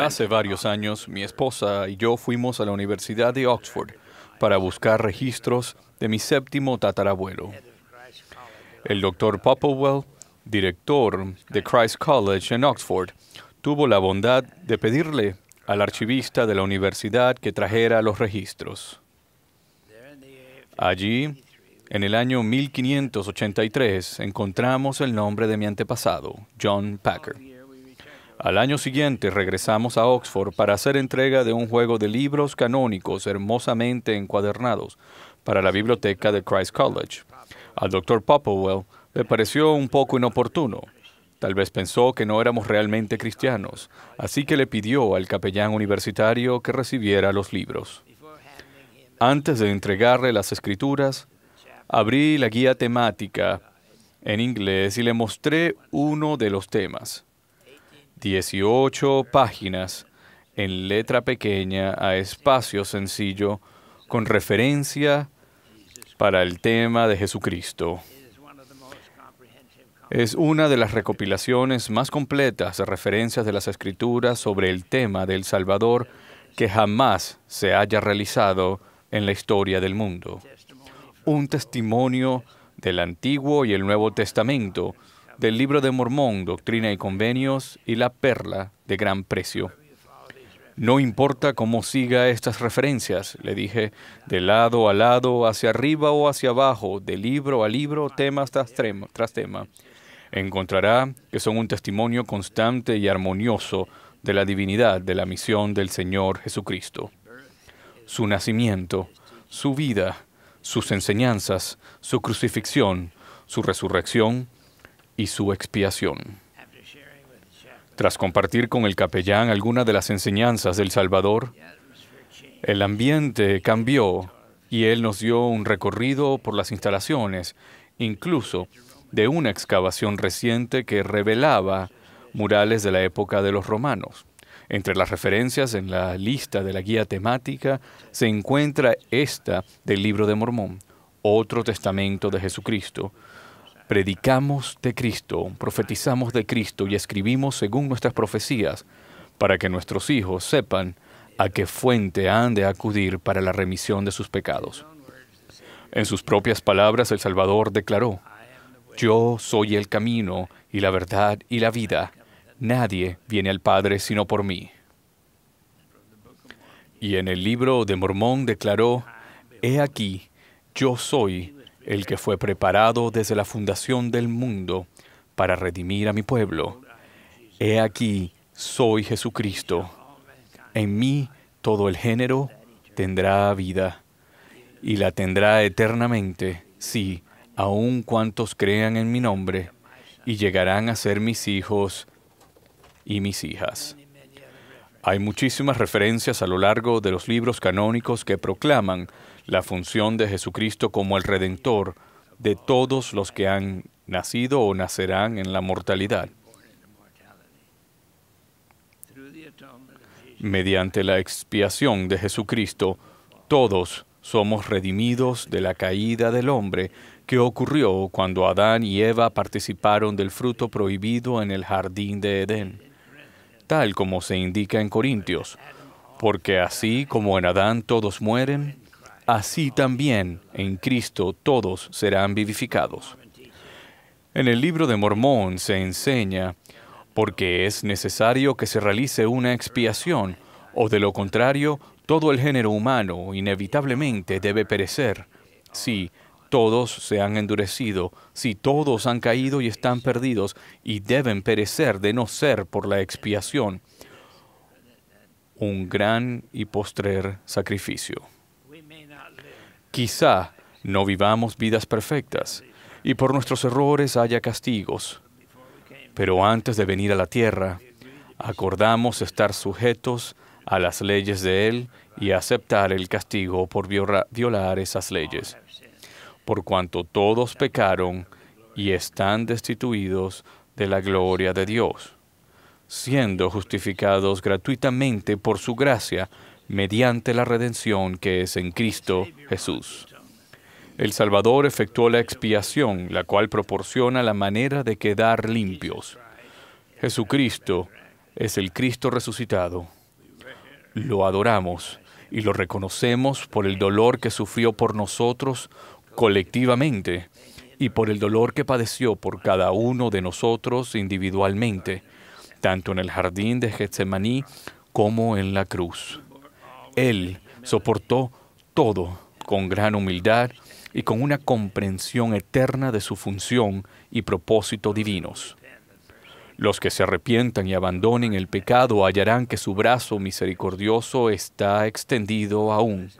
Hace varios años, mi esposa y yo fuimos a la Universidad de Oxford para buscar registros de mi séptimo tatarabuelo. El doctor Popplewell, director de Christ College en Oxford, tuvo la bondad de pedirle al archivista de la universidad que trajera los registros. Allí, en el año 1583, encontramos el nombre de mi antepasado, John Packer. Al año siguiente regresamos a Oxford para hacer entrega de un juego de libros canónicos hermosamente encuadernados para la biblioteca de Christ College. Al doctor Popowell le pareció un poco inoportuno. Tal vez pensó que no éramos realmente cristianos, así que le pidió al capellán universitario que recibiera los libros. Antes de entregarle las escrituras, abrí la guía temática en inglés y le mostré uno de los temas. 18 páginas en letra pequeña a espacio sencillo con referencia para el tema de Jesucristo. Es una de las recopilaciones más completas de referencias de las Escrituras sobre el tema del Salvador que jamás se haya realizado en la historia del mundo. Un testimonio del Antiguo y el Nuevo Testamento del Libro de Mormón, Doctrina y Convenios y la perla de gran precio. No importa cómo siga estas referencias, le dije, de lado a lado, hacia arriba o hacia abajo, de libro a libro, tema tras, tema, encontrará que son un testimonio constante y armonioso de la divinidad de la misión del Señor Jesucristo. Su nacimiento, su vida, sus enseñanzas, su crucifixión, su resurrección, y su expiación. Tras compartir con el capellán algunas de las enseñanzas del Salvador, el ambiente cambió y él nos dio un recorrido por las instalaciones, incluso de una excavación reciente que revelaba murales de la época de los romanos. Entre las referencias en la lista de la guía temática se encuentra esta del libro de Mormón, otro testamento de Jesucristo, predicamos de Cristo, profetizamos de Cristo y escribimos según nuestras profecías, para que nuestros hijos sepan a qué fuente han de acudir para la remisión de sus pecados. En sus propias palabras, el Salvador declaró, Yo soy el camino y la verdad y la vida. Nadie viene al Padre sino por mí. Y en el libro de Mormón declaró, He aquí, yo soy el que fue preparado desde la fundación del mundo para redimir a mi pueblo. He aquí, soy Jesucristo. En mí todo el género tendrá vida, y la tendrá eternamente, si aun cuantos crean en mi nombre, y llegarán a ser mis hijos y mis hijas. Hay muchísimas referencias a lo largo de los libros canónicos que proclaman la función de Jesucristo como el redentor de todos los que han nacido o nacerán en la mortalidad. Mediante la expiación de Jesucristo, todos somos redimidos de la caída del hombre que ocurrió cuando Adán y Eva participaron del fruto prohibido en el jardín de Edén, tal como se indica en Corintios, porque así como en Adán todos mueren, así también en Cristo todos serán vivificados. En el libro de Mormón se enseña, porque es necesario que se realice una expiación, o de lo contrario, todo el género humano inevitablemente debe perecer. Si todos se han endurecido, si todos han caído y están perdidos, y deben perecer de no ser por la expiación, un gran y postrer sacrificio. Quizá no vivamos vidas perfectas y por nuestros errores haya castigos. Pero antes de venir a la tierra, acordamos estar sujetos a las leyes de Él y aceptar el castigo por violar esas leyes. Por cuanto todos pecaron y están destituidos de la gloria de Dios, siendo justificados gratuitamente por su gracia mediante la redención que es en Cristo Jesús. El Salvador efectuó la expiación, la cual proporciona la manera de quedar limpios. Jesucristo es el Cristo resucitado. Lo adoramos y lo reconocemos por el dolor que sufrió por nosotros colectivamente y por el dolor que padeció por cada uno de nosotros individualmente, tanto en el jardín de Getsemaní como en la cruz. Él soportó todo con gran humildad y con una comprensión eterna de su función y propósito divinos. Los que se arrepientan y abandonen el pecado hallarán que su brazo misericordioso está extendido aún.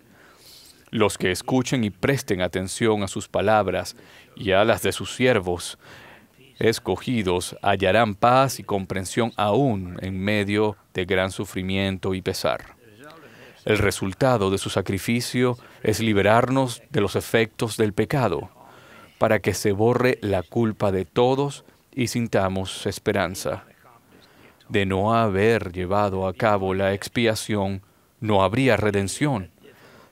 Los que escuchen y presten atención a sus palabras y a las de sus siervos escogidos hallarán paz y comprensión aún en medio de gran sufrimiento y pesar. El resultado de su sacrificio es liberarnos de los efectos del pecado, para que se borre la culpa de todos y sintamos esperanza. De no haber llevado a cabo la expiación, no habría redención.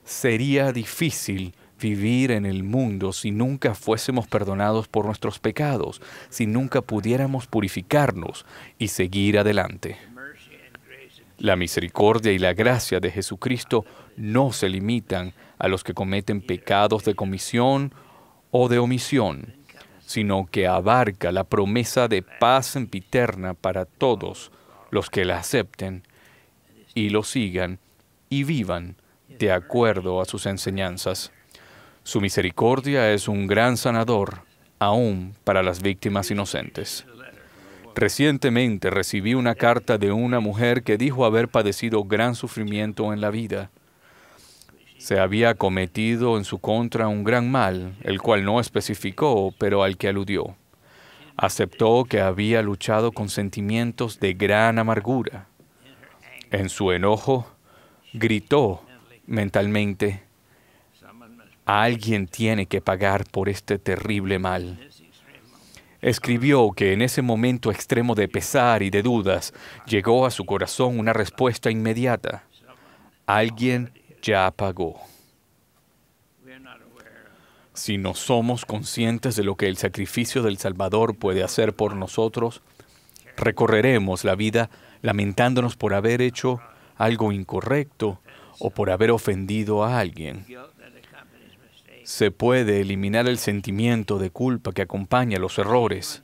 Sería difícil vivir en el mundo si nunca fuésemos perdonados por nuestros pecados, si nunca pudiéramos purificarnos y seguir adelante. La misericordia y la gracia de Jesucristo no se limitan a los que cometen pecados de comisión o de omisión, sino que abarca la promesa de paz sempiterna para todos los que la acepten y lo sigan y vivan de acuerdo a sus enseñanzas. Su misericordia es un gran sanador, aún para las víctimas inocentes. Recientemente recibí una carta de una mujer que dijo haber padecido gran sufrimiento en la vida. Se había cometido en su contra un gran mal, el cual no especificó, pero al que aludió. Aceptó que había luchado con sentimientos de gran amargura. En su enojo, gritó mentalmente, alguien tiene que pagar por este terrible mal. Escribió que en ese momento extremo de pesar y de dudas llegó a su corazón una respuesta inmediata. Alguien ya pagó. Si no somos conscientes de lo que el sacrificio del Salvador puede hacer por nosotros, recorreremos la vida lamentándonos por haber hecho algo incorrecto o por haber ofendido a alguien se puede eliminar el sentimiento de culpa que acompaña los errores.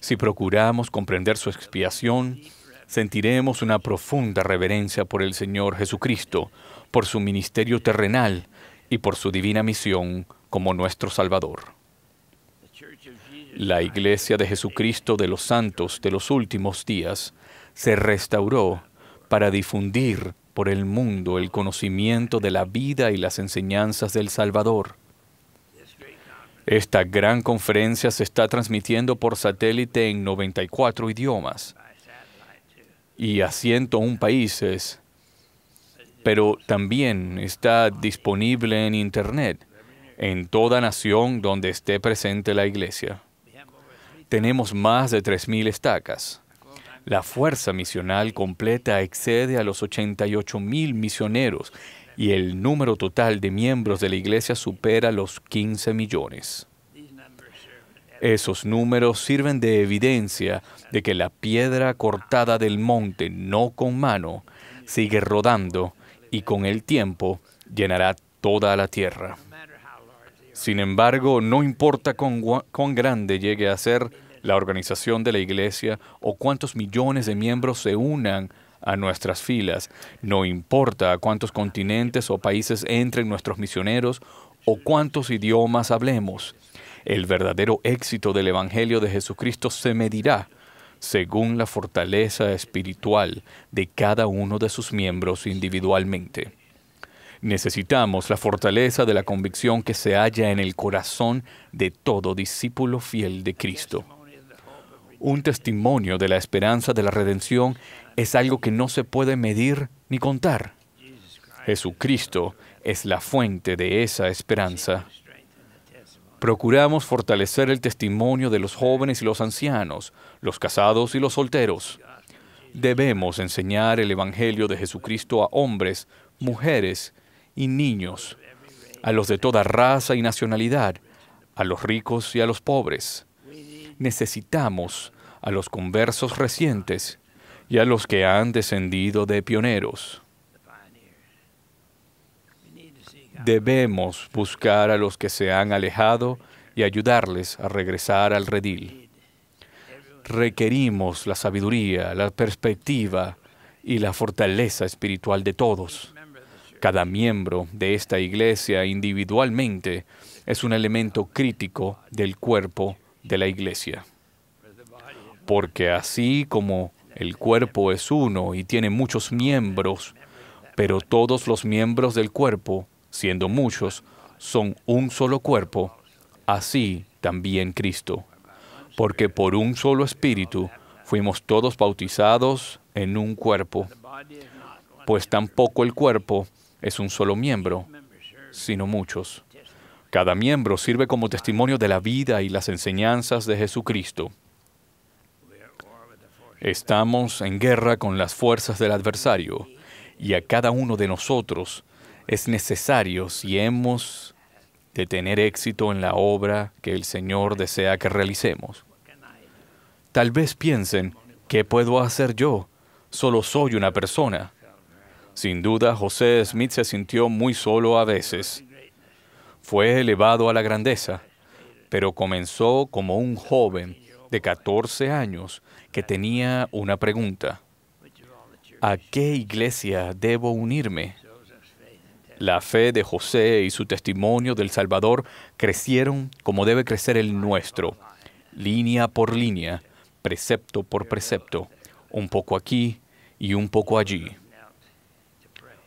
Si procuramos comprender su expiación, sentiremos una profunda reverencia por el Señor Jesucristo, por su ministerio terrenal y por su divina misión como nuestro Salvador. La Iglesia de Jesucristo de los Santos de los últimos días se restauró para difundir por el mundo el conocimiento de la vida y las enseñanzas del Salvador esta gran conferencia se está transmitiendo por satélite en 94 idiomas y a 101 países, pero también está disponible en Internet en toda nación donde esté presente la iglesia. Tenemos más de 3.000 estacas. La fuerza misional completa excede a los 88.000 misioneros y el número total de miembros de la Iglesia supera los 15 millones. Esos números sirven de evidencia de que la piedra cortada del monte no con mano sigue rodando y con el tiempo llenará toda la tierra. Sin embargo, no importa cuán, grande llegue a ser la organización de la iglesia o cuántos millones de miembros se unan a nuestras filas. No importa cuántos continentes o países entren nuestros misioneros o cuántos idiomas hablemos. El verdadero éxito del Evangelio de Jesucristo se medirá según la fortaleza espiritual de cada uno de sus miembros individualmente. Necesitamos la fortaleza de la convicción que se halla en el corazón de todo discípulo fiel de Cristo. Un testimonio de la esperanza de la redención es algo que no se puede medir ni contar. Jesucristo es la fuente de esa esperanza. Procuramos fortalecer el testimonio de los jóvenes y los ancianos, los casados y los solteros. Debemos enseñar el Evangelio de Jesucristo a hombres, mujeres y niños, a los de toda raza y nacionalidad, a los ricos y a los pobres. Necesitamos a los conversos recientes y a los que han descendido de pioneros. Debemos buscar a los que se han alejado y ayudarles a regresar al redil. Requerimos la sabiduría, la perspectiva y la fortaleza espiritual de todos. Cada miembro de esta iglesia individualmente es un elemento crítico del cuerpo de la iglesia. Porque así como el cuerpo es uno y tiene muchos miembros, pero todos los miembros del cuerpo, siendo muchos, son un solo cuerpo, así también Cristo. Porque por un solo espíritu fuimos todos bautizados en un cuerpo, pues tampoco el cuerpo es un solo miembro, sino muchos. Cada miembro sirve como testimonio de la vida y las enseñanzas de Jesucristo. Estamos en guerra con las fuerzas del adversario y a cada uno de nosotros es necesario si hemos de tener éxito en la obra que el Señor desea que realicemos. Tal vez piensen, ¿qué puedo hacer yo? Solo soy una persona. Sin duda, José Smith se sintió muy solo a veces. Fue elevado a la grandeza, pero comenzó como un joven de 14 años que tenía una pregunta. ¿A qué iglesia debo unirme? La fe de José y su testimonio del Salvador crecieron como debe crecer el nuestro, línea por línea, precepto por precepto, un poco aquí y un poco allí.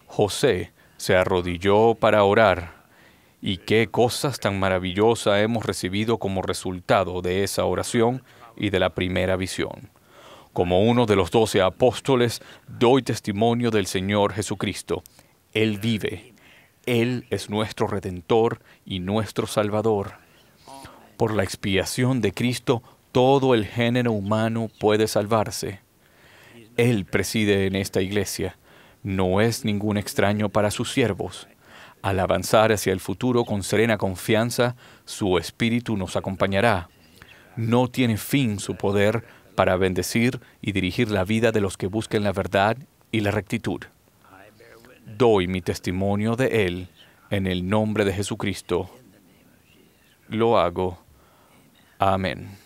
José se arrodilló para orar y qué cosas tan maravillosas hemos recibido como resultado de esa oración y de la primera visión. Como uno de los doce apóstoles, doy testimonio del Señor Jesucristo. Él vive. Él es nuestro Redentor y nuestro Salvador. Por la expiación de Cristo, todo el género humano puede salvarse. Él preside en esta iglesia. No es ningún extraño para sus siervos. Al avanzar hacia el futuro con serena confianza, su espíritu nos acompañará. No tiene fin su poder para bendecir y dirigir la vida de los que busquen la verdad y la rectitud. Doy mi testimonio de Él en el nombre de Jesucristo. Lo hago. Amén.